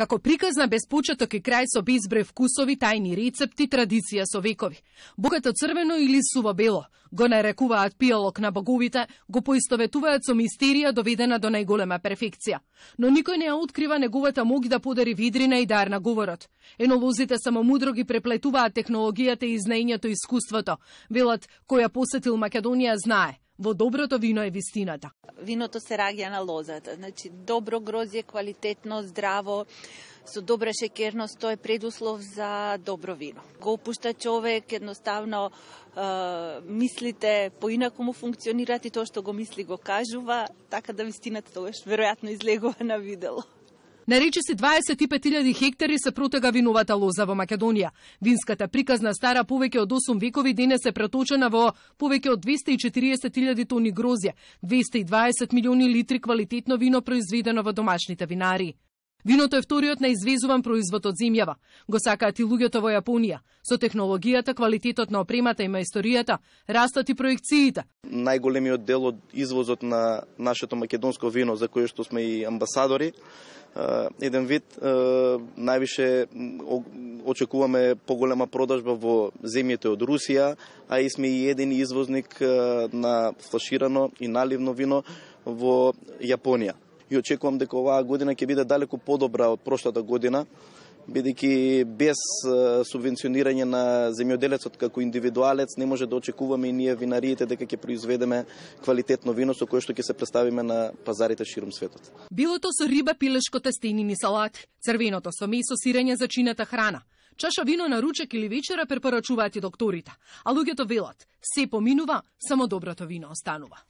Како приказна без почеток и крај со безбрев вкусови, тајни рецепти, традиција со векови. Богато црвено или суво бело, го нарекуваат пијалок на боговите, го поистоветуваат со мистерија доведена до најголема перфекција. Но никој не ја открива неговата мог да подари видрина и дар на говорот. Енолозите само мудро ги преплетуваат технологијата и знаењето и искуството. Велат, која посетил Македонија знае – Во доброто вино е вистината. Виното се раѓа на лозата. Значи, добро грозје, квалитетно, здраво, со добра шекерност, тоа е предуслов за добро вино. Го опушта човек, едноставно е, мислите поинаку му функционираат и тоа што го мисли го кажува, така да вистината тогаш веројатно излегува на видело. Наречи се 25.000 хектари се протега виновата лоза во Македонија. Винската приказна стара повеќе од 8 векови денес е преточена во повеќе од 240.000 тони грозје, 220 милиони литри квалитетно вино произведено во домашните винари. Виното е вториот наизвезуван производ од земјава. Го сакаат и луѓето во Јапонија. Со технологијата, квалитетот на опремата и маесторијата растат и проекциите. Најголемиот дел од извозот на нашето македонско вино, за кое што сме и амбасадори, еден вид највише очекуваме поголема продажба во земјите од Русија, а и сме и еден извозник на флаширано и наливно вино во Јапонија и очекувам дека оваа година ќе биде далеку подобра од прошлата година бидејќи без субвенционирање на земјоделецот како индивидуалец не може да очекуваме и ние винариите дека ќе произведеме квалитетно вино со кое што ќе се представиме на пазарите широм светот. Билото со риба, пилешко, тестенини, салат, црвеното со месо, сирење за чината храна. Чаша вино на ручек или вечера препорачуваат и докторите, а луѓето велат, се поминува, само доброто вино останува.